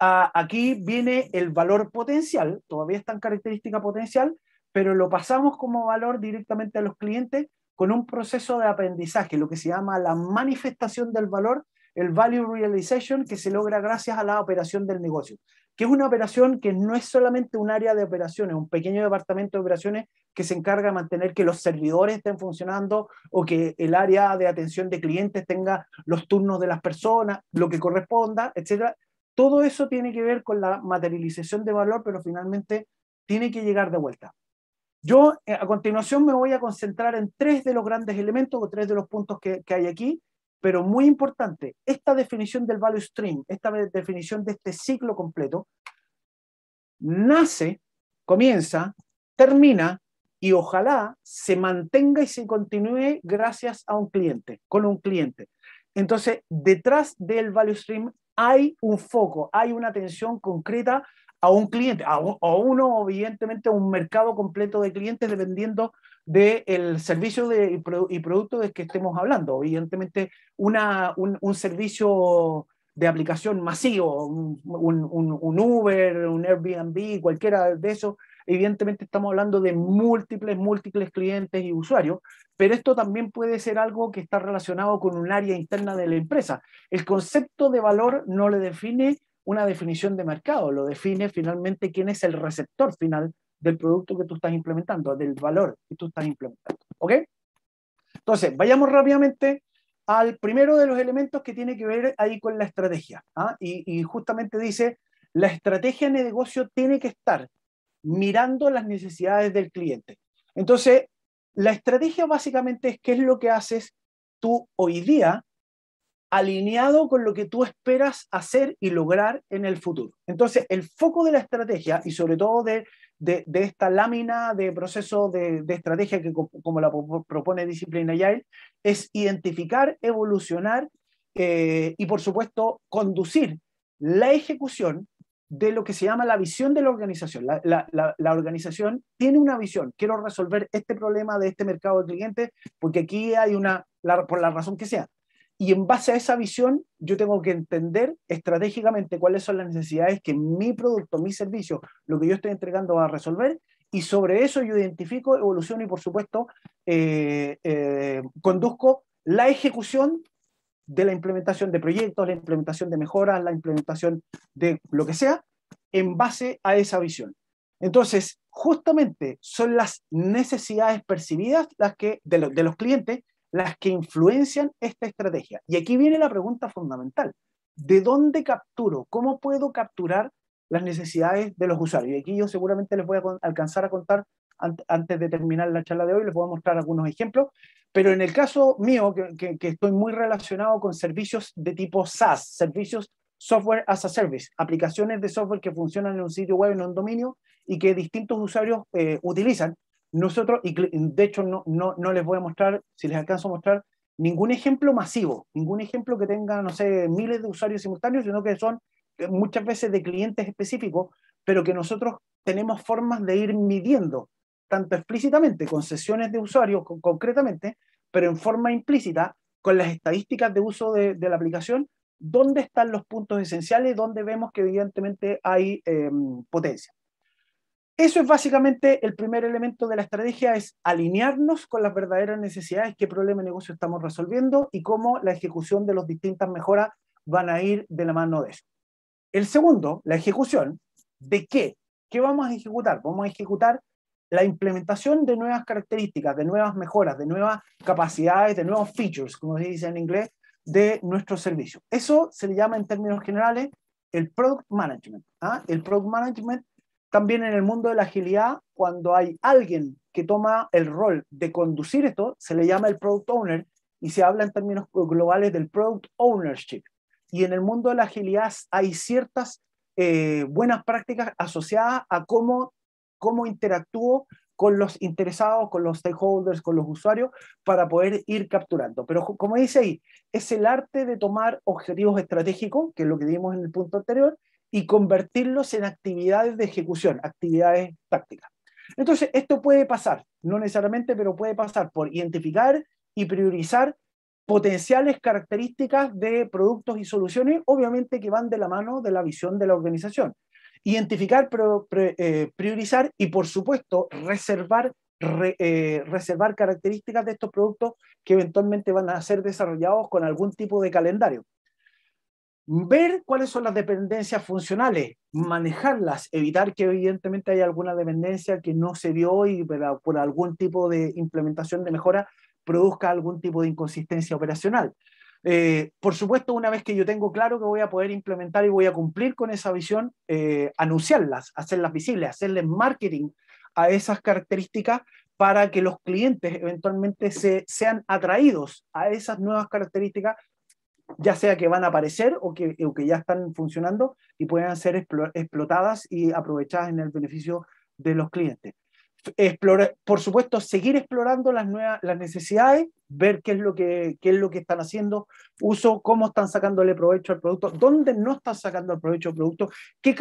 Ah, aquí viene el valor potencial, todavía está en característica potencial, pero lo pasamos como valor directamente a los clientes con un proceso de aprendizaje, lo que se llama la manifestación del valor el value realization que se logra gracias a la operación del negocio, que es una operación que no es solamente un área de operaciones, un pequeño departamento de operaciones que se encarga de mantener que los servidores estén funcionando o que el área de atención de clientes tenga los turnos de las personas, lo que corresponda, etc. Todo eso tiene que ver con la materialización de valor, pero finalmente tiene que llegar de vuelta. Yo eh, a continuación me voy a concentrar en tres de los grandes elementos o tres de los puntos que, que hay aquí pero muy importante, esta definición del value stream, esta definición de este ciclo completo, nace, comienza, termina y ojalá se mantenga y se continúe gracias a un cliente, con un cliente. Entonces, detrás del value stream hay un foco, hay una atención concreta a un cliente, a, uno, evidentemente, a un mercado completo de clientes, dependiendo del servicio de, y producto de que estemos hablando. Evidentemente, una, un, servicio de aplicación masivo, un, un, un, Uber, un Airbnb, cualquiera de esos, evidentemente estamos hablando de múltiples, múltiples clientes y usuarios, pero esto también puede ser algo que está relacionado con un área interna de la empresa. El concepto de valor no le define una definición de mercado, lo define finalmente quién es el receptor final del producto que tú estás implementando, del valor que tú estás implementando. ¿Ok? Entonces, vayamos rápidamente al primero de los elementos que tiene que ver ahí con la estrategia. ¿ah? Y, y justamente dice, la estrategia de negocio tiene que estar mirando las necesidades del cliente. Entonces, la estrategia básicamente es qué es lo que haces tú hoy día alineado con lo que tú esperas hacer y lograr en el futuro. Entonces, el foco de la estrategia y sobre todo de de, esta lámina de proceso de, estrategia que como la propone Disciplina Agile es identificar, evolucionar eh, y por supuesto conducir la ejecución de lo que se llama la visión de la organización. La, la, organización tiene una visión. Quiero resolver este problema de este mercado de clientes porque aquí hay una, por la razón que sea, y en base a esa visión, yo tengo que entender estratégicamente cuáles son las necesidades que mi producto, mi servicio, lo que yo estoy entregando va a resolver. Y sobre eso yo identifico, evoluciono y, por supuesto, eh, eh, conduzco la ejecución de la implementación de proyectos, la implementación de mejoras, la implementación de lo que sea, en base a esa visión. Entonces, justamente son las necesidades percibidas las que, de, de los clientes las que influencian esta estrategia. Y aquí viene la pregunta fundamental. ¿De dónde capturo? ¿Cómo puedo capturar las necesidades de los usuarios? Y aquí yo seguramente les voy a alcanzar a contar antes de terminar la charla de hoy, les voy a mostrar algunos ejemplos, pero en el caso mío, que, estoy muy relacionado con servicios de tipo SaaS, servicios software as a service, aplicaciones de software que funcionan en un sitio web, en un dominio, y que distintos usuarios eh, utilizan nosotros, y de hecho no, no, les voy a mostrar, si les alcanzo a mostrar, ningún ejemplo masivo, ningún ejemplo que tenga, no sé, miles de usuarios simultáneos, sino que son eh, muchas veces de clientes específicos, pero que nosotros tenemos formas de ir midiendo, tanto explícitamente con sesiones de usuarios concretamente, pero en forma implícita con las estadísticas de uso de, la aplicación, dónde están los puntos esenciales, dónde vemos que evidentemente hay em, potencia. Eso es básicamente el primer elemento de la estrategia, es alinearnos con las verdaderas necesidades, qué problema de negocio estamos resolviendo y cómo la ejecución de las distintas mejoras van a ir de la mano de eso. El segundo, la ejecución, ¿de qué? ¿Qué vamos a ejecutar? Vamos a ejecutar la implementación de nuevas características, de nuevas mejoras, de nuevas capacidades, de nuevos features, como se dice en inglés, de nuestro servicio. Eso se le llama en términos generales el product management. ¿ah? El product management también en el mundo de la agilidad, cuando hay alguien que toma el rol de conducir esto, se le llama el product owner y se habla en términos globales del product ownership. Y en el mundo de la agilidad hay ciertas eh, buenas prácticas asociadas a cómo, cómo interactúo con los interesados, con los stakeholders, con los usuarios, para poder ir capturando. Pero como dice ahí, es el arte de tomar objetivos estratégicos, que es lo que vimos en el punto anterior, y convertirlos en actividades de ejecución, actividades tácticas. Entonces, esto puede pasar, no necesariamente, pero puede pasar por identificar y priorizar potenciales características de productos y soluciones, obviamente que van de la mano de la visión de la organización. Identificar, eh, priorizar y, por supuesto, eh, reservar características de estos productos que eventualmente van a ser desarrollados con algún tipo de calendario ver cuáles son las dependencias funcionales, manejarlas, evitar que evidentemente haya alguna dependencia que no se vio y por, algún tipo de implementación de mejora produzca algún tipo de inconsistencia operacional. Eh, por supuesto, una vez que yo tengo claro que voy a poder implementar y voy a cumplir con esa visión, eh, anunciarlas, hacerlas visibles, hacerle marketing a esas características para que los clientes eventualmente se, sean atraídos a esas nuevas características ya sea que van a aparecer o que, que ya están funcionando y puedan ser explotadas y aprovechadas en el beneficio de los clientes. Explorar, por supuesto, seguir explorando las, nuevas, las necesidades, ver qué es, lo que, es lo que están haciendo uso, cómo están sacándole provecho al producto, dónde no están sacando el provecho al producto, qué,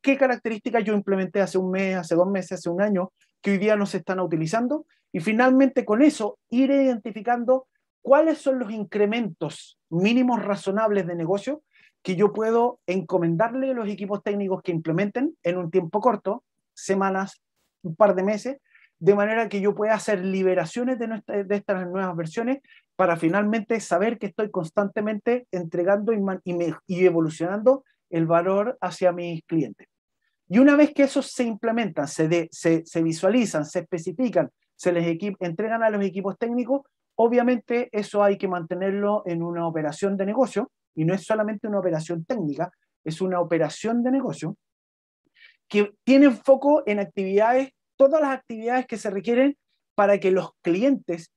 qué características yo implementé hace un mes, hace dos meses, hace un año, que hoy día no se están utilizando. Y finalmente con eso ir identificando cuáles son los incrementos mínimos razonables de negocio que yo puedo encomendarle a los equipos técnicos que implementen en un tiempo corto, semanas, un par de meses, de manera que yo pueda hacer liberaciones de, estas nuevas versiones para finalmente saber que estoy constantemente entregando y, evolucionando el valor hacia mis clientes. Y una vez que eso se implementa, se, visualizan, se especifican, se les entregan a los equipos técnicos, Obviamente eso hay que mantenerlo en una operación de negocio y no es solamente una operación técnica, es una operación de negocio que tiene foco en actividades, todas las actividades que se requieren para que los clientes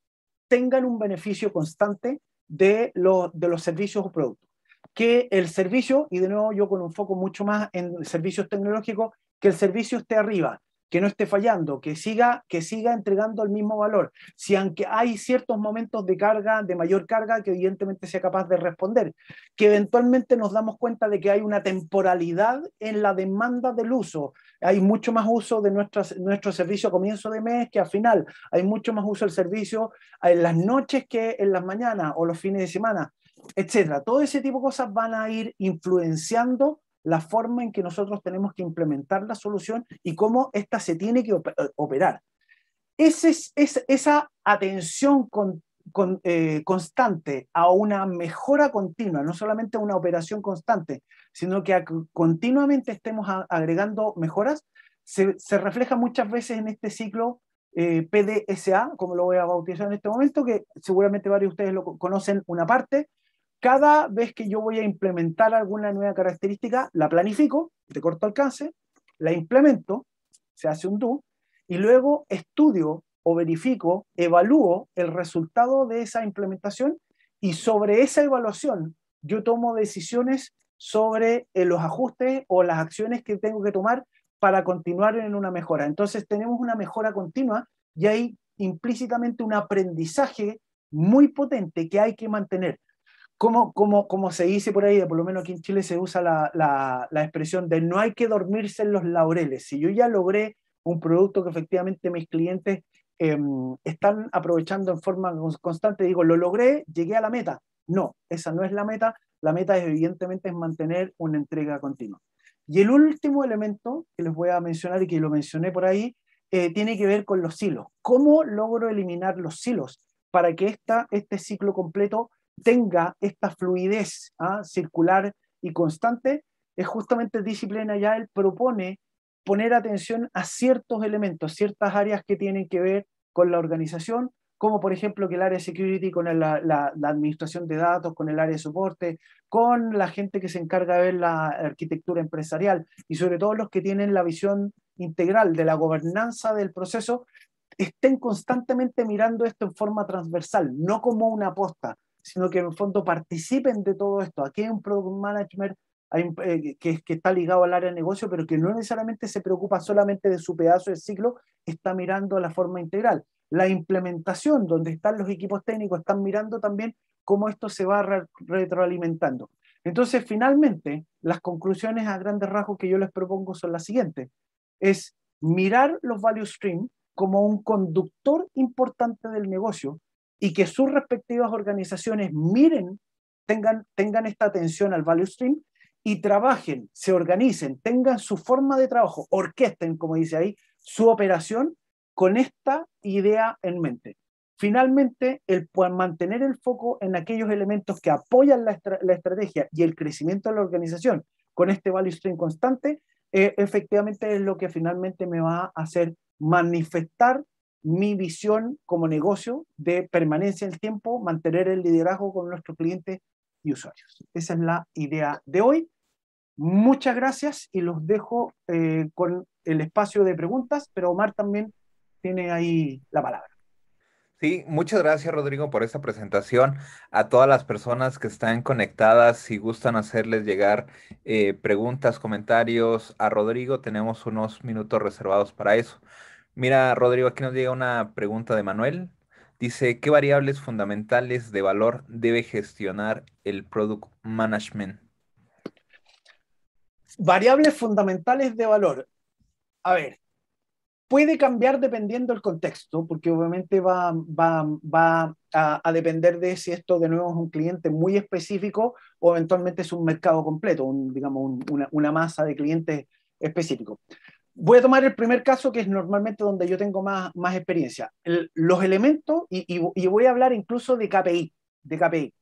tengan un beneficio constante de, de los servicios o productos. Que el servicio, y de nuevo yo con un foco mucho más en servicios tecnológicos, que el servicio esté arriba, que no esté fallando, que siga, que siga entregando el mismo valor. Si aunque hay ciertos momentos de carga, de mayor carga, que evidentemente sea capaz de responder, que eventualmente nos damos cuenta de que hay una temporalidad en la demanda del uso. Hay mucho más uso de nuestras, nuestro servicio a comienzo de mes que a final. Hay mucho más uso del servicio en las noches que en las mañanas o los fines de semana, etc. Todo ese tipo de cosas van a ir influenciando la forma en que nosotros tenemos que implementar la solución y cómo ésta se tiene que eh, operar. es, esa atención eh, constante a una mejora continua, no solamente a una operación constante, sino que continuamente estemos agregando mejoras, se, refleja muchas veces en este ciclo eh, PDSA, como lo voy a bautizar en este momento, que seguramente varios de ustedes lo conocen una parte, cada vez que yo voy a implementar alguna nueva característica, la planifico de corto alcance, la implemento, se hace un do, y luego estudio o verifico, evalúo el resultado de esa implementación y sobre esa evaluación yo tomo decisiones sobre eh, los ajustes o las acciones que tengo que tomar para continuar en una mejora. Entonces tenemos una mejora continua y hay implícitamente un aprendizaje muy potente que hay que mantener. ¿Cómo, cómo, cómo se dice por ahí? Por lo menos aquí en Chile se usa la, la, la expresión de no hay que dormirse en los laureles. Si yo ya logré un producto que efectivamente mis clientes em, están aprovechando en forma constante. Digo, lo logré, llegué a la meta. No, esa no es la meta. La meta es, evidentemente es mantener una entrega continua. Y el último elemento que les voy a mencionar y que lo mencioné por ahí, eh, tiene que ver con los silos. ¿Cómo logro eliminar los silos para que esta, este ciclo completo tenga esta fluidez ¿ah? circular y constante, es justamente disciplina ya él propone poner atención a ciertos elementos, ciertas áreas que tienen que ver con la organización, como por ejemplo que el área de security con la, la administración de datos, con el área de soporte, con la gente que se encarga de ver la arquitectura empresarial y sobre todo los que tienen la visión integral de la gobernanza del proceso, estén constantemente mirando esto en forma transversal, no como una aposta, sino que en el fondo participen de todo esto. Aquí hay un product management eh, que, está ligado al área de negocio, pero que no necesariamente se preocupa solamente de su pedazo de ciclo, está mirando la forma integral. La implementación, donde están los equipos técnicos, están mirando también cómo esto se va retroalimentando. Entonces, finalmente, las conclusiones a grandes rasgos que yo les propongo son las siguientes. Es mirar los value stream como un conductor importante del negocio y que sus respectivas organizaciones miren, tengan, tengan esta atención al value stream y trabajen, se organicen, tengan su forma de trabajo, orquesten, como dice ahí, su operación con esta idea en mente. Finalmente, el mantener el foco en aquellos elementos que apoyan la, estrategia y el crecimiento de la organización con este value stream constante, eh, efectivamente es lo que finalmente me va a hacer manifestar mi visión como negocio de permanencia en el tiempo, mantener el liderazgo con nuestros clientes y usuarios. Esa es la idea de hoy. Muchas gracias y los dejo eh, con el espacio de preguntas, pero Omar también tiene ahí la palabra.
Sí, muchas gracias Rodrigo por esta presentación. A todas las personas que están conectadas, y gustan hacerles llegar eh, preguntas, comentarios a Rodrigo, tenemos unos minutos reservados para eso. Mira, Rodrigo, aquí nos llega una pregunta de Manuel. Dice, ¿qué variables fundamentales de valor debe gestionar el product management?
Variables fundamentales de valor. A ver, puede cambiar dependiendo del contexto, porque obviamente va, a, depender de si esto de nuevo es un cliente muy específico o eventualmente es un mercado completo, digamos, una, una masa de clientes específicos voy a tomar el primer caso, que es normalmente donde yo tengo más, más experiencia. los elementos, y, y, voy a hablar incluso de KPI, de KPI.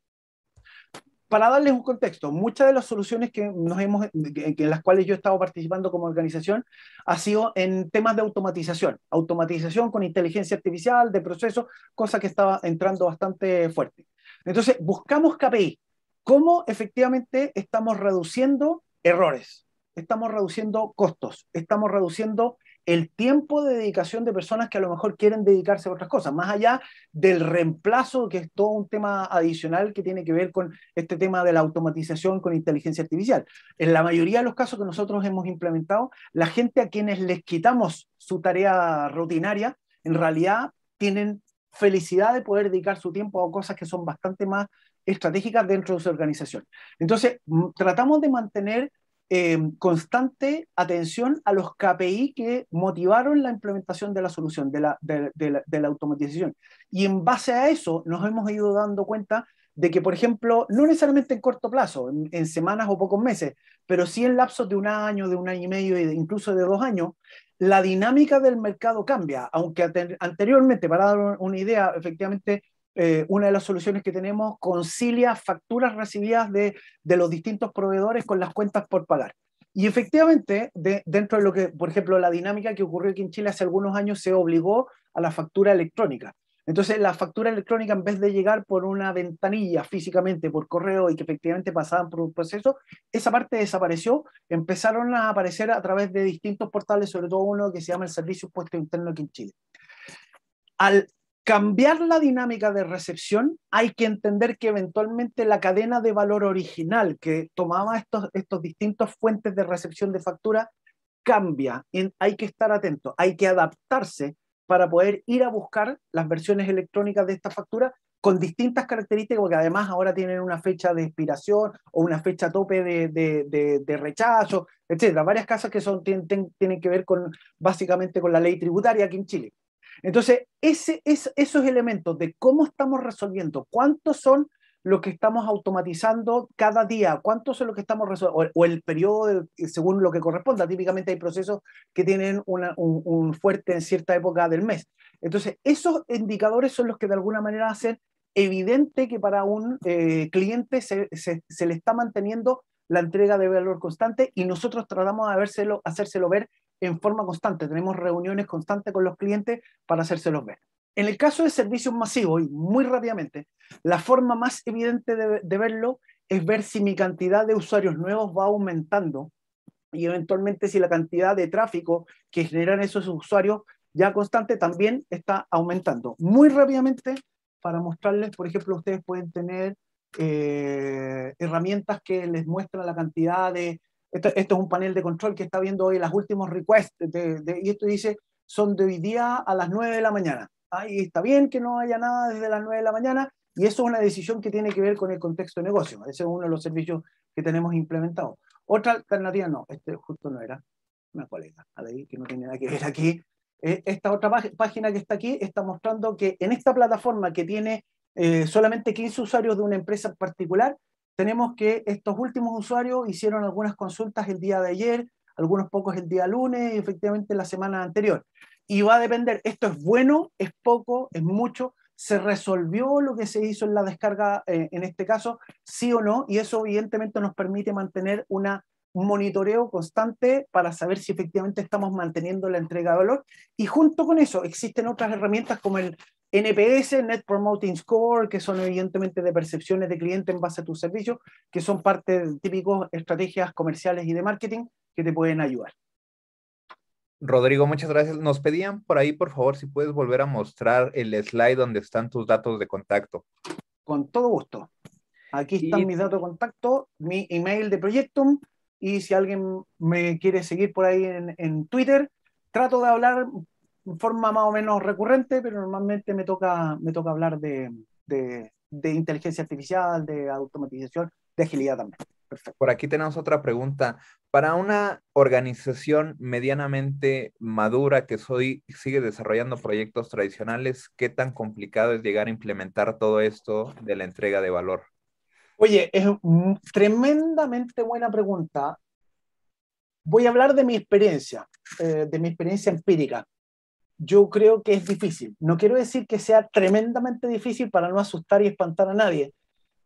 Para darles un contexto, muchas de las soluciones que nos hemos, en las cuales yo he estado participando como organización ha sido en temas de automatización, automatización con inteligencia artificial, de procesos, cosa que estaba entrando bastante fuerte. Entonces, buscamos KPI, cómo efectivamente estamos reduciendo errores, estamos reduciendo costos, estamos reduciendo el tiempo de dedicación de personas que a lo mejor quieren dedicarse a otras cosas, más allá del reemplazo, que es todo un tema adicional que tiene que ver con este tema de la automatización con inteligencia artificial. En la mayoría de los casos que nosotros hemos implementado, la gente a quienes les quitamos su tarea rutinaria, en realidad tienen felicidad de poder dedicar su tiempo a cosas que son bastante más estratégicas dentro de su organización. Entonces, tratamos de mantener eh, constante atención a los KPI que motivaron la implementación de la solución, de la, automatización. Y en base a eso nos hemos ido dando cuenta de que, por ejemplo, no necesariamente en corto plazo, en, en, semanas o pocos meses, pero sí en lapsos de un año, de un año y medio e incluso de dos años, la dinámica del mercado cambia, aunque anteriormente, para dar una idea, efectivamente eh, una de las soluciones que tenemos concilia facturas recibidas de, los distintos proveedores con las cuentas por pagar. Y efectivamente, dentro de lo que, por ejemplo, la dinámica que ocurrió aquí en Chile hace algunos años se obligó a la factura electrónica. Entonces, la factura electrónica, en vez de llegar por una ventanilla físicamente, por correo y que efectivamente pasaban por un proceso, esa parte desapareció. Empezaron a aparecer a través de distintos portales, sobre todo uno que se llama el Servicio puesto Interno aquí en Chile. Al cambiar la dinámica de recepción, hay que entender que eventualmente la cadena de valor original que tomaba estos, estos distintos fuentes de recepción de factura cambia. hay que estar atento, hay que adaptarse para poder ir a buscar las versiones electrónicas de esta factura con distintas características, porque además ahora tienen una fecha de expiración o una fecha tope de, rechazo, etcétera. Varias cosas que son, tienen, tienen que ver con, básicamente con la ley tributaria aquí en Chile. Entonces, ese, es, esos elementos de cómo estamos resolviendo, cuántos son los que estamos automatizando cada día, cuántos son los que estamos resolviendo, o, el periodo eh, según lo que corresponda. Típicamente hay procesos que tienen un, fuerte en cierta época del mes. Entonces, esos indicadores son los que de alguna manera hacen evidente que para un eh, cliente se, le está manteniendo la entrega de valor constante y nosotros tratamos de habérselo, hacérselo ver en forma constante, tenemos reuniones constantes con los clientes para hacérselos ver. En el caso de servicios masivos, y muy rápidamente, la forma más evidente de, verlo es ver si mi cantidad de usuarios nuevos va aumentando y eventualmente si la cantidad de tráfico que generan esos usuarios ya constante también está aumentando. Muy rápidamente, para mostrarles, por ejemplo, ustedes pueden tener eh, herramientas que les muestran la cantidad de esto, es un panel de control que está viendo hoy las últimos requests, y esto dice, son de hoy día a las 9 de la mañana. Ahí está bien que no haya nada desde las 9 de la mañana, y eso es una decisión que tiene que ver con el contexto de negocio. Ese es uno de los servicios que tenemos implementados. Otra alternativa, no, este justo no era una colega, que no tiene nada que ver aquí. Eh, esta otra página que está aquí está mostrando que en esta plataforma que tiene eh, solamente 15 usuarios de una empresa particular, tenemos que estos últimos usuarios hicieron algunas consultas el día de ayer, algunos pocos el día lunes y efectivamente la semana anterior. Y va a depender, esto es bueno, es poco, es mucho, se resolvió lo que se hizo en la descarga, eh, en este caso, sí o no, y eso evidentemente nos permite mantener un monitoreo constante para saber si efectivamente estamos manteniendo la entrega de valor. Y junto con eso existen otras herramientas como el NPS, Net Promoting Score, que son evidentemente de percepciones de cliente en base a tus servicios, que son parte de típicas estrategias comerciales y de marketing
que te pueden ayudar. Rodrigo, muchas gracias. Nos pedían por ahí, por favor, si puedes volver a mostrar el slide donde están tus datos de contacto. Con todo gusto. Aquí están mis
datos de contacto, mi email de proyecto. y si alguien me quiere seguir por ahí en, en Twitter, trato de hablar en forma más o menos recurrente, pero normalmente me toca, me toca hablar de, inteligencia artificial,
de automatización, de agilidad también. Por aquí tenemos otra pregunta. Para una organización medianamente madura que soy, sigue desarrollando proyectos tradicionales, ¿qué tan complicado es llegar a implementar todo esto de la entrega de valor?
Oye, es tremendamente buena pregunta. Voy a hablar de mi experiencia, eh, de mi experiencia empírica yo creo que es difícil. No quiero decir que sea tremendamente difícil para no asustar y espantar a nadie,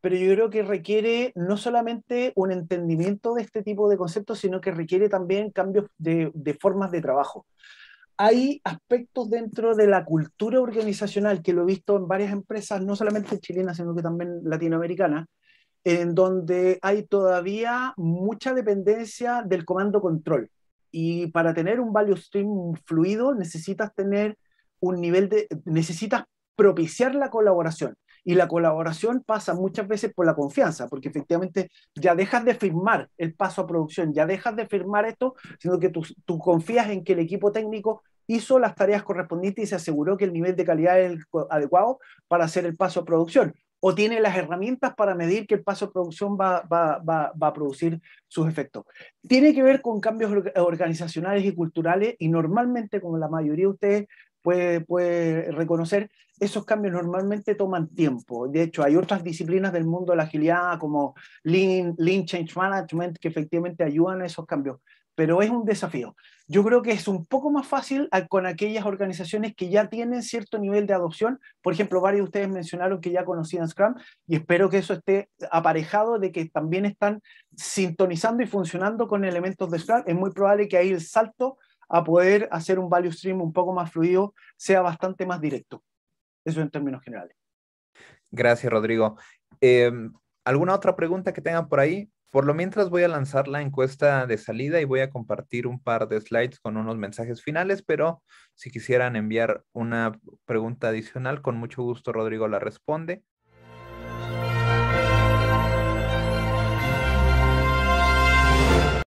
pero yo creo que requiere no solamente un entendimiento de este tipo de conceptos, sino que requiere también cambios de, formas de trabajo. Hay aspectos dentro de la cultura organizacional que lo he visto en varias empresas, no solamente chilenas, sino que también latinoamericanas, en donde hay todavía mucha dependencia del comando control y para tener un value stream fluido necesitas tener un nivel de, necesitas propiciar la colaboración. Y la colaboración pasa muchas veces por la confianza, porque efectivamente ya dejas de firmar el paso a producción, ya dejas de firmar esto, sino que tú, confías en que el equipo técnico hizo las tareas correspondientes y se aseguró que el nivel de calidad es adecuado para hacer el paso a producción o tiene las herramientas para medir que el paso de producción va, a producir sus efectos. Tiene que ver con cambios organizacionales y culturales y normalmente, como la mayoría de ustedes puede, puede reconocer, esos cambios normalmente toman tiempo. De hecho, hay otras disciplinas del mundo de la agilidad como Lean, Lean Change Management que efectivamente ayudan a esos cambios pero es un desafío. Yo creo que es un poco más fácil con aquellas organizaciones que ya tienen cierto nivel de adopción. Por ejemplo, varios de ustedes mencionaron que ya conocían Scrum y espero que eso esté aparejado de que también están sintonizando y funcionando con elementos de Scrum. Es muy probable que ahí el salto a poder hacer un value stream un poco más fluido sea bastante más directo. Eso en términos generales.
Gracias, Rodrigo. Em, ¿Alguna otra pregunta que tengan por ahí? Por lo mientras voy a lanzar la encuesta de salida y voy a compartir un par de slides con unos mensajes finales, pero si quisieran enviar una pregunta adicional, con mucho gusto Rodrigo la responde.